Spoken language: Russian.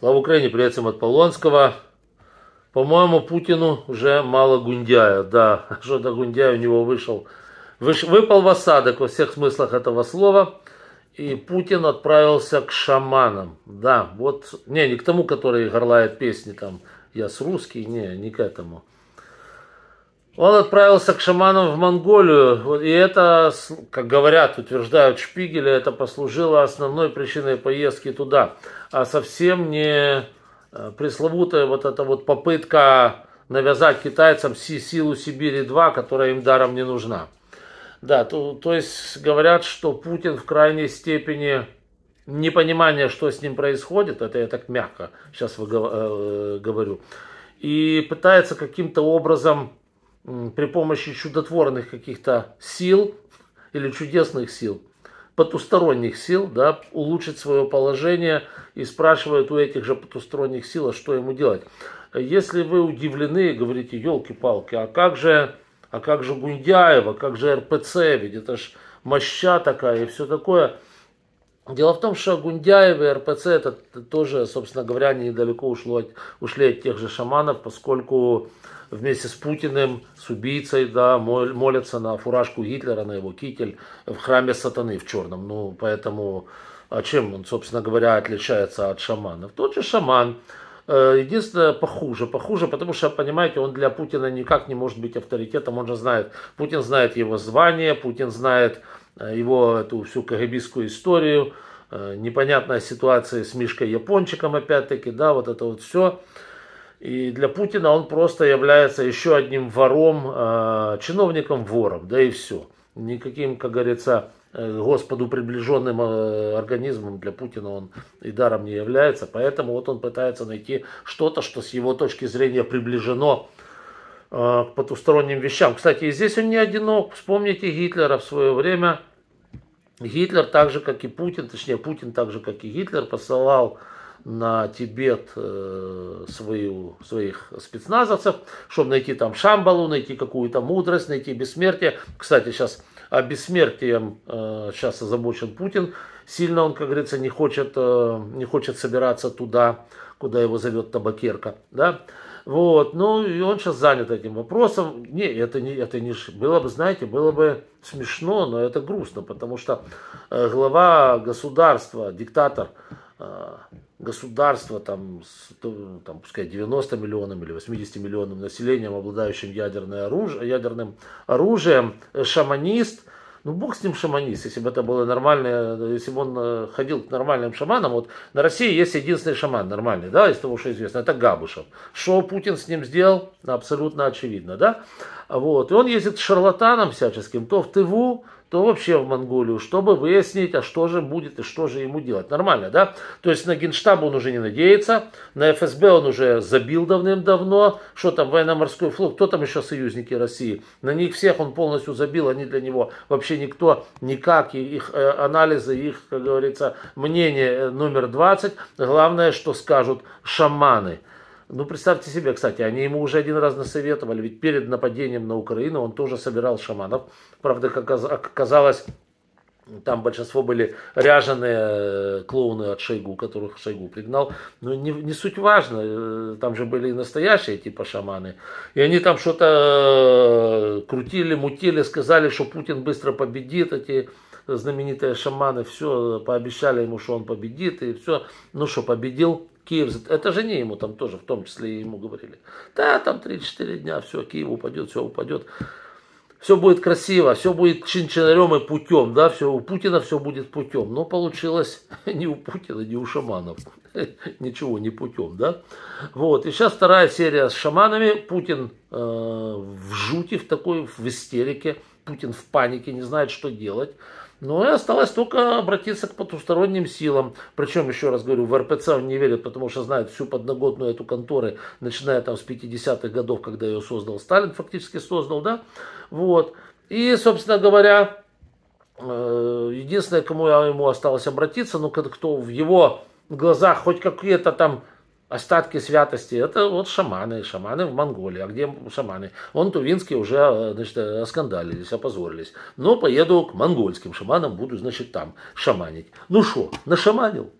Слава Украине, привет всем от Полонского. По-моему, Путину уже мало Гундяя. Да, что-то гундяя у него вышел. Выш, выпал в осадок во всех смыслах этого слова. И Путин отправился к шаманам. Да, вот, не, не к тому, который горлает песни там «Я с русский», не, не к этому. Он отправился к шаманам в Монголию, и это, как говорят, утверждают Шпигеля, это послужило основной причиной поездки туда, а совсем не э, пресловутая вот эта вот попытка навязать китайцам силу Сибири-2, которая им даром не нужна. Да, то, то есть говорят, что Путин в крайней степени непонимание, что с ним происходит, это я так мягко сейчас э, говорю, и пытается каким-то образом при помощи чудотворных каких-то сил или чудесных сил, потусторонних сил, да, улучшить свое положение и спрашивают у этих же потусторонних сил, а что ему делать. Если вы удивлены и говорите, елки-палки, а как же, а как же Гундяева, как же РПЦ, ведь это ж моща такая и все такое – Дело в том, что Гундяев и РПЦ это тоже, собственно говоря, недалеко ушло от, ушли от тех же шаманов, поскольку вместе с Путиным, с убийцей, да, молятся на фуражку Гитлера, на его китель в храме сатаны в черном. Ну, поэтому, а чем он, собственно говоря, отличается от шаманов? Тот же шаман, э, Единственное, похуже, похуже, потому что, понимаете, он для Путина никак не может быть авторитетом, он же знает, Путин знает его звание, Путин знает Э, его эту всю КГБистскую историю, э, непонятная ситуация с Мишкой Япончиком опять-таки, да, вот это вот все. И для Путина он просто является еще одним вором, э, чиновником-вором, да и все. Никаким, как говорится, Господу приближенным организмом для Путина он и даром не является. Поэтому вот он пытается найти что-то, что с его точки зрения приближено к потусторонним вещам. Кстати, и здесь он не одинок. Вспомните Гитлера в свое время – Гитлер так же, как и Путин, точнее, Путин так же, как и Гитлер, посылал на Тибет э, свою, своих спецназовцев, чтобы найти там Шамбалу, найти какую-то мудрость, найти бессмертие. Кстати, сейчас о бессмертии сейчас э, озабочен Путин. Сильно он, как говорится, не хочет, э, не хочет собираться туда, куда его зовет табакерка. Да? Вот, ну и он сейчас занят этим вопросом. Не, это не, это не было бы, знаете, было бы смешно, но это грустно, потому что э, глава государства, диктатор э, государства, там, с, там, пускай 90 миллионов или 80 миллионов населением, обладающим ядерное оружие, ядерным оружием, э, шаманист – ну, бог с ним шаманист, если бы это было нормальное, если бы он э, ходил к нормальным шаманам. Вот на России есть единственный шаман нормальный, да, из того, что известно, это Габушев. Что Путин с ним сделал, абсолютно очевидно, да. Вот, и он ездит к шарлатанам всяческим, то в ТВУ, то вообще в Монголию, чтобы выяснить, а что же будет и что же ему делать. Нормально, да? То есть на Генштаб он уже не надеется, на ФСБ он уже забил давным-давно, что там военно-морской флот, кто там еще союзники России, на них всех он полностью забил, они для него вообще никто, никак, и их э, анализы, их, как говорится, мнение э, номер 20, главное, что скажут шаманы. Ну, представьте себе, кстати, они ему уже один раз насоветовали, ведь перед нападением на Украину он тоже собирал шаманов. Правда, как оказалось, там большинство были ряженые э, клоуны от Шойгу, которых Шойгу пригнал. Но не, не суть важно, э, там же были и настоящие типа шаманы. И они там что-то э, крутили, мутили, сказали, что Путин быстро победит эти знаменитые шаманы. Все, пообещали ему, что он победит, и все. Ну что, победил, Киев, это жене ему там тоже, в том числе и ему говорили. Да, там 3-4 дня, все, Киев упадет, все упадет. Все будет красиво, все будет чинчинарем и путем, да, все, у Путина все будет путем. Но получилось не у Путина, не у шаманов. Ничего не путем, да. Вот, и сейчас вторая серия с шаманами. Путин э, в жути, в такой, в истерике. Путин в панике, не знает, что делать. Ну и осталось только обратиться к потусторонним силам. Причем, еще раз говорю, в РПЦ он не верит, потому что знает всю подноготную эту конторы, начиная там с 50-х годов, когда ее создал Сталин, фактически создал, да? Вот. И, собственно говоря, э, единственное, кому я ему осталось обратиться, ну, кто в его глазах хоть какие-то там остатки святости, это вот шаманы, шаманы в Монголии. А где шаманы? Он тувинские уже, э, значит, оскандалились, опозорились. Но поеду к монгольским шаманам, буду, значит, там шаманить. Ну что, нашаманил?